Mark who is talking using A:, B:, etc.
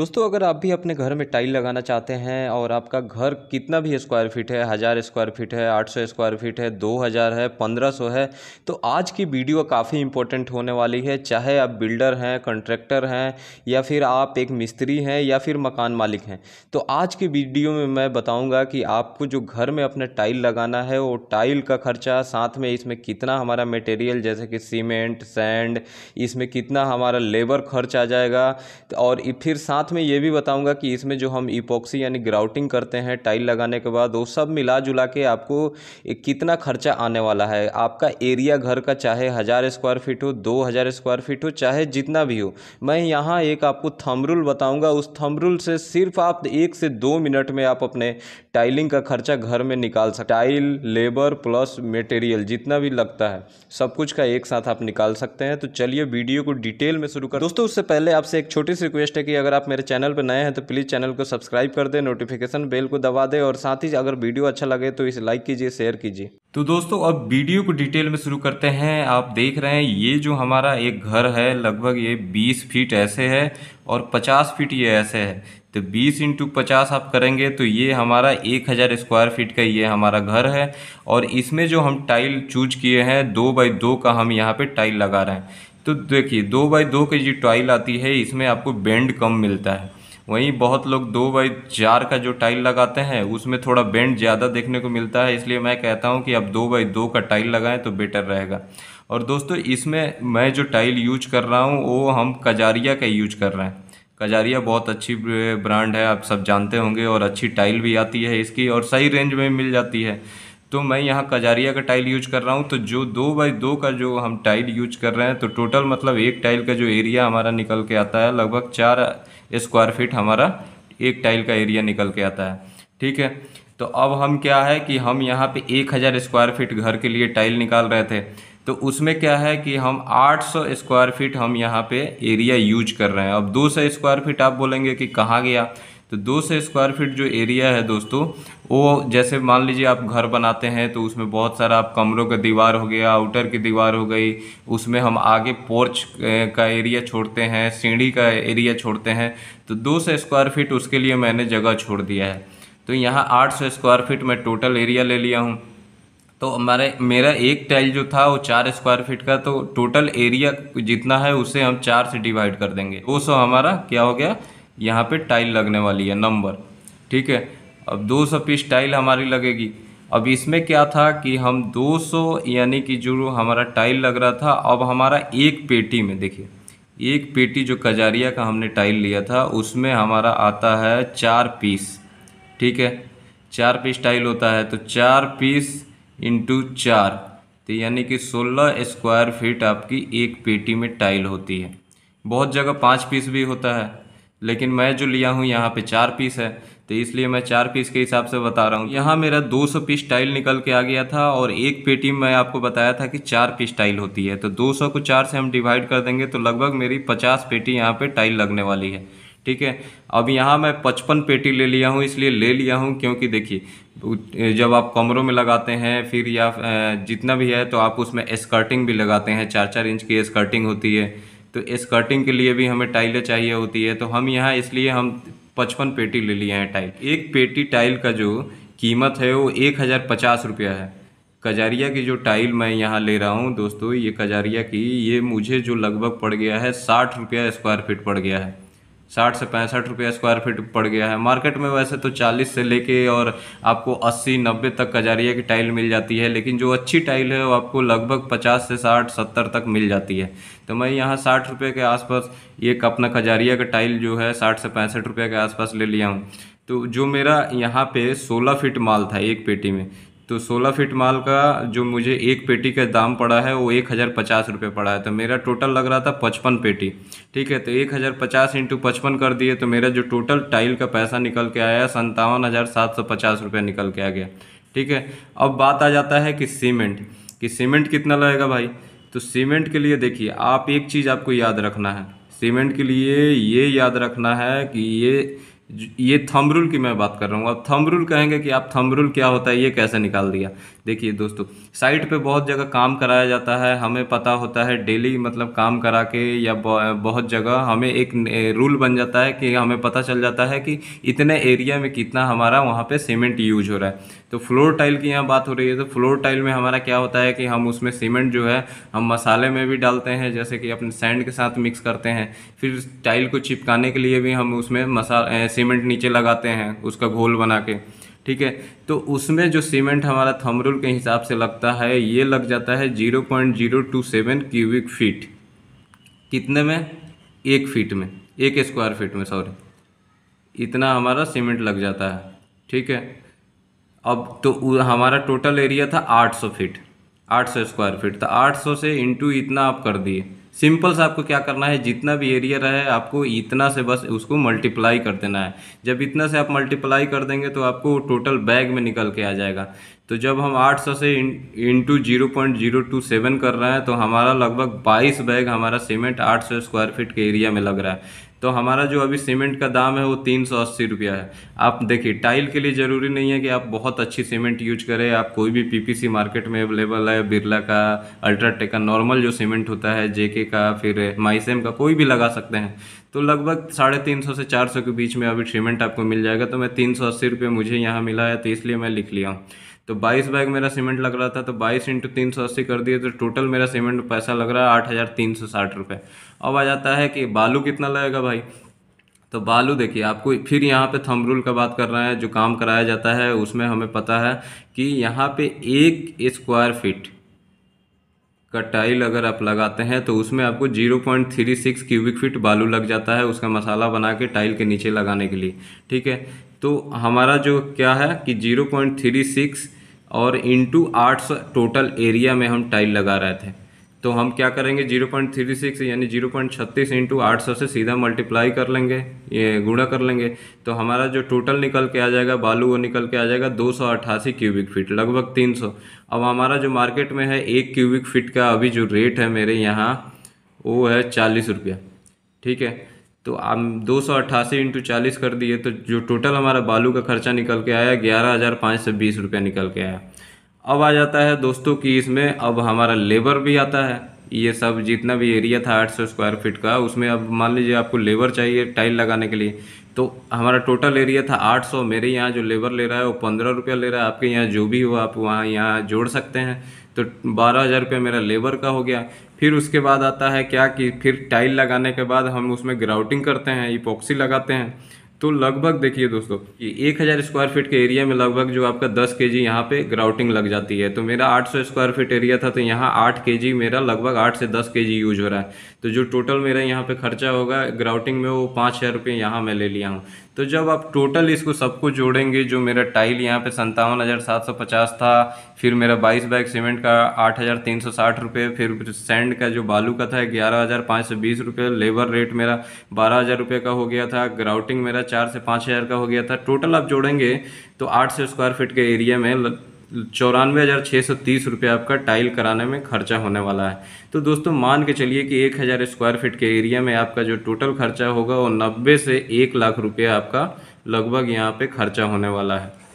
A: दोस्तों अगर आप भी अपने घर में टाइल लगाना चाहते हैं और आपका घर कितना भी स्क्वायर फीट है हज़ार स्क्वायर फीट है आठ सौ स्क्वायर फीट है दो हज़ार है पंद्रह सौ है तो आज की वीडियो काफ़ी इंपॉर्टेंट होने वाली है चाहे आप बिल्डर हैं कंट्रैक्टर हैं या फिर आप एक मिस्त्री हैं या फिर मकान मालिक हैं तो आज की वीडियो में मैं बताऊँगा कि आपको जो घर में अपने टाइल लगाना है वो टाइल का खर्चा साथ में इसमें कितना हमारा मटेरियल जैसे कि सीमेंट सैंड इसमें कितना हमारा लेबर खर्च आ जाएगा और फिर साथ साथ में ये भी बताऊंगा कि इसमें जो हम ईपॉक्सी यानी ग्राउटिंग करते हैं टाइल लगाने के बाद वो सब मिला जुला के आपको कितना खर्चा आने वाला है आपका एरिया घर का चाहे हज़ार स्क्वायर फीट हो दो हज़ार स्क्वायर फीट हो चाहे जितना भी हो मैं यहाँ एक आपको थम रूल बताऊँगा उस थम रूल से सिर्फ आप एक से दो मिनट में आप अपने टाइलिंग का खर्चा घर में निकाल सकते टाइल लेबर प्लस मटेरियल जितना भी लगता है सब कुछ का एक साथ आप निकाल सकते हैं तो चलिए वीडियो को डिटेल में शुरू कर दोस्तों उससे पहले आपसे एक छोटी सी रिक्वेस्ट है कि अगर आप मेरे मेरे चैनल पर नए हैं तो प्लीज़ चैनल को सब्सक्राइब कर दें नोटिफिकेशन बेल को दबा दें और साथ ही अगर वीडियो अच्छा लगे तो इसे लाइक कीजिए शेयर कीजिए तो दोस्तों अब वीडियो को डिटेल में शुरू करते हैं आप देख रहे हैं ये जो हमारा एक घर है लगभग ये 20 फीट ऐसे है और 50 फीट ये ऐसे है तो 20 इंटू पचास आप करेंगे तो ये हमारा 1000 स्क्वायर फीट का ये हमारा घर है और इसमें जो हम टाइल चूज किए हैं दो बाई दो का हम यहाँ पे टाइल लगा रहे हैं तो देखिए दो बाई दो की जो टाइल आती है इसमें आपको बेंड कम मिलता है वहीं बहुत लोग दो बाई चार का जो टाइल लगाते हैं उसमें थोड़ा बेंड ज़्यादा देखने को मिलता है इसलिए मैं कहता हूँ कि आप दो बाई दो का टाइल लगाएं तो बेटर रहेगा और दोस्तों इसमें मैं जो टाइल यूज कर रहा हूँ वो हम कजारिया का यूज कर रहे हैं कजारिया बहुत अच्छी ब्रांड है आप सब जानते होंगे और अच्छी टाइल भी आती है इसकी और सही रेंज में मिल जाती है तो मैं यहाँ कजारिया का टाइल यूज कर रहा हूँ तो जो दो बाई दो का जो हम टाइल यूज कर रहे हैं तो टोटल मतलब एक टाइल का जो एरिया हमारा निकल के आता है लगभग चार स्क्वायर फीट हमारा एक टाइल का एरिया निकल के आता है ठीक है तो अब हम क्या है कि हम यहाँ पे एक हज़ार स्क्वायर फीट घर के लिए टाइल निकाल रहे थे तो उसमें क्या है कि हम 800 स्क्वायर फीट हम यहाँ पे एरिया यूज कर रहे हैं अब 200 स्क्वायर फीट आप बोलेंगे कि कहाँ गया तो दो सौ स्क्वायर फीट जो एरिया है दोस्तों वो जैसे मान लीजिए आप घर बनाते हैं तो उसमें बहुत सारा आप कमरों का दीवार हो गया आउटर की दीवार हो गई उसमें हम आगे पोर्च का एरिया छोड़ते हैं सीढ़ी का एरिया छोड़ते हैं तो दो सौ स्क्वायर फीट उसके लिए मैंने जगह छोड़ दिया है तो यहाँ आठ सौ स्क्वायर फीट मैं टोटल एरिया ले लिया हूँ तो हमारे मेरा एक टाइल जो था वो चार स्क्वायर फीट का तो टोटल एरिया जितना है उसे हम चार से डिवाइड कर देंगे वो सौ हमारा क्या हो गया यहाँ पे टाइल लगने वाली है नंबर ठीक है अब 200 पीस टाइल हमारी लगेगी अब इसमें क्या था कि हम 200 यानी कि जो हमारा टाइल लग रहा था अब हमारा एक पेटी में देखिए एक पेटी जो कजारिया का हमने टाइल लिया था उसमें हमारा आता है चार पीस ठीक है चार पीस टाइल होता है तो चार पीस इंटू चार तो यानी कि सोलह स्क्वायर फीट आपकी एक पेटी में टाइल होती है बहुत जगह पाँच पीस भी होता है लेकिन मैं जो लिया हूँ यहाँ पे चार पीस है तो इसलिए मैं चार पीस के हिसाब से बता रहा हूँ यहाँ मेरा 200 पीस टाइल निकल के आ गया था और एक पेटी में आपको बताया था कि चार पीस टाइल होती है तो 200 को चार से हम डिवाइड कर देंगे तो लगभग मेरी 50 पेटी यहाँ पे टाइल लगने वाली है ठीक है अब यहाँ मैं पचपन पेटी ले लिया हूँ इसलिए ले लिया हूँ क्योंकि देखिए जब आप कमरों में लगाते हैं फिर या जितना भी है तो आप उसमें स्कर्टिंग भी लगाते हैं चार चार इंच की स्कर्टिंग होती है तो स्कर्टिंग के लिए भी हमें टाइलें चाहिए होती है तो हम यहाँ इसलिए हम पचपन पेटी ले लिए हैं टाइल एक पेटी टाइल का जो कीमत है वो एक हज़ार पचास रुपया है कजारिया की जो टाइल मैं यहाँ ले रहा हूँ दोस्तों ये कजारिया की ये मुझे जो लगभग पड़ गया है साठ रुपया स्क्वायर फीट पड़ गया है साठ से पैंसठ रुपया स्क्वायर फीट पड़ गया है मार्केट में वैसे तो चालीस से लेके और आपको अस्सी नब्बे तक कजारिया की टाइल मिल जाती है लेकिन जो अच्छी टाइल है वो आपको लगभग पचास से साठ सत्तर तक मिल जाती है तो मैं यहाँ साठ रुपये के आसपास एक अपना कजारिया का टाइल जो है साठ से पैंसठ रुपये के आसपास ले लिया हूँ तो जो मेरा यहाँ पे सोलह फीट माल था एक पेटी में तो सोलह फीट माल का जो मुझे एक पेटी का दाम पड़ा है वो एक हज़ार पचास रुपये पड़ा है तो मेरा टोटल लग रहा था पचपन पेटी ठीक है तो एक हज़ार पचास इंटू पचपन कर दिए तो मेरा जो टोटल टाइल का पैसा निकल के आया संतावन हज़ार सात सौ पचास रुपये निकल के आ गया ठीक है अब बात आ जाता है कि सीमेंट कि सीमेंट कितना लगेगा भाई तो सीमेंट के लिए देखिए आप एक चीज़ आपको याद रखना है सीमेंट के लिए ये याद रखना है कि ये ये थम रूल की मैं बात कर रहा हूँ अब थम रूल कहेंगे कि आप थम रूल क्या होता है ये कैसे निकाल दिया देखिए दोस्तों साइट पे बहुत जगह काम कराया जाता है हमें पता होता है डेली मतलब काम करा के या बहुत जगह हमें एक रूल बन जाता है कि हमें पता चल जाता है कि इतने एरिया में कितना हमारा वहाँ पर सीमेंट यूज हो रहा है तो फ्लोर टाइल की यहाँ बात हो रही है तो फ्लोर टाइल में हमारा क्या होता है कि हम उसमें सीमेंट जो है हम मसाले में भी डालते हैं जैसे कि अपने सैंड के साथ मिक्स करते हैं फिर टाइल को चिपकाने के लिए भी हम उसमें मसा सीमेंट नीचे लगाते हैं उसका घोल बना के ठीक है तो उसमें जो सीमेंट हमारा थमरुल के हिसाब से लगता है ये लग जाता है zero point zero two seven cubic feet कितने में एक फीट में एक स्क्वायर फीट में सॉरी इतना हमारा सीमेंट लग जाता है ठीक है अब तो हमारा टोटल एरिया था 800 फीट 800 स्क्वायर फीट तो 800 से इंटू इतना आप कर दिए सिंपल सा आपको क्या करना है जितना भी एरिया रहे आपको इतना से बस उसको मल्टीप्लाई कर देना है जब इतना से आप मल्टीप्लाई कर देंगे तो आपको टोटल बैग में निकल के आ जाएगा तो जब हम 800 से इन into zero point zero two seven कर रहे हैं तो हमारा लगभग 22 बैग हमारा सीमेंट 800 स्क्वायर फीट के एरिया में लग रहा है तो हमारा जो अभी सीमेंट का दाम है वो तीन सौ अस्सी रुपया है आप देखिए टाइल के लिए ज़रूरी नहीं है कि आप बहुत अच्छी सीमेंट यूज करें आप कोई भी पीपीसी मार्केट में अवेलेबल है बिरला का अल्ट्राटेक का नॉर्मल जो सीमेंट होता है जेके का फिर माइसेम का कोई भी लगा सकते हैं तो लगभग साढ़े तीन सौ से चार सौ के बीच में अभी सीमेंट आपको मिल जाएगा तो मैं तीन सौ अस्सी रुपये मुझे यहाँ मिला है तो इसलिए मैं लिख लिया हूँ तो बाईस बैग मेरा सीमेंट लग रहा था तो बाईस इंटू तीन सौ अस्सी कर दिए तो टोटल मेरा सीमेंट पैसा लग रहा है आठ हज़ार तीन सौ साठ रुपये अब आ जाता है कि बालू कितना लगेगा भाई तो बालू देखिए आपको फिर यहाँ पे थंब रूल का बात कर रहे हैं जो काम कराया जाता है उसमें हमें पता है कि यहाँ पे एक स्क्वायर फिट का टाइल अगर आप लगाते हैं तो उसमें आपको 0.36 क्यूबिक फीट बालू लग जाता है उसका मसाला बना के टाइल के नीचे लगाने के लिए ठीक है तो हमारा जो क्या है कि 0.36 और इनटू आठ टोटल एरिया में हम टाइल लगा रहे थे तो हम क्या करेंगे जीरो पॉइंट थ्री सिक्स यानी जीरो पॉइंट छत्तीस इंटू आठ सौ से सीधा मल्टीप्लाई कर लेंगे ये गुणा कर लेंगे तो हमारा जो टोटल निकल के आ जाएगा बालू वो निकल के आ जाएगा दो सौ क्यूबिक फीट लगभग तीन सौ अब हमारा जो मार्केट में है एक क्यूबिक फीट का अभी जो रेट है मेरे यहाँ वो है चालीस रुपया ठीक है तो हम दो सौ अट्ठासी इंटू चालीस कर दिए तो जो टोटल हमारा बालू का खर्चा निकल के आया ग्यारह हज़ार पाँच सौ बीस रुपया निकल के आया अब आ जाता है दोस्तों कि इसमें अब हमारा लेबर भी आता है ये सब जितना भी एरिया था 800 स्क्वायर फीट का उसमें अब मान लीजिए आपको लेबर चाहिए टाइल लगाने के लिए तो हमारा टोटल एरिया था 800 मेरे यहाँ जो लेबर ले रहा है वो पंद्रह रुपया ले रहा है आपके यहाँ जो भी हो आप वहाँ यहाँ जोड़ सकते हैं तो बारह हज़ार रुपया मेरा लेबर का हो गया फिर उसके बाद आता है क्या कि फिर टाइल लगाने के बाद हम उसमें ग्राउटिंग करते हैं ईपॉक्सी लगाते हैं तो लगभग देखिए दोस्तों कि एक हज़ार स्क्वायर फीट के एरिया में लगभग जो आपका दस के जी यहाँ पे ग्राउटिंग लग जाती है तो मेरा आठ सौ स्क्वायर फीट एरिया था तो यहाँ आठ के जी मेरा लगभग आठ से दस के जी यूज हो रहा है तो जो टोटल मेरा यहाँ पे खर्चा होगा ग्राउटिंग में वो पाँच हज़ार रुपये यहाँ मैं ले लिया हूँ तो जब आप टोटल इसको सबको जोड़ेंगे जो मेरा टाइल यहाँ पे संतावन हज़ार सात सौ पचास था फिर मेरा बाईस बैग सीमेंट का आठ हज़ार तीन सौ साठ रुपये फिर सैंड का जो बालू का था ग्यारह हज़ार पाँच सौ बीस रुपये लेबर रेट मेरा बारह हज़ार रुपये का हो गया था ग्राउटिंग मेरा चार से पाँच हज़ार का हो गया था टोटल आप जोड़ेंगे तो आठ सौ स्क्वायर फिट के एरिया में चौरानवे हज़ार छः सौ तीस रुपये आपका टाइल कराने में खर्चा होने वाला है तो दोस्तों मान के चलिए कि एक हज़ार स्क्वायर फीट के एरिया में आपका जो टोटल खर्चा होगा वो नब्बे से एक लाख रुपये आपका लगभग यहाँ पे खर्चा होने वाला है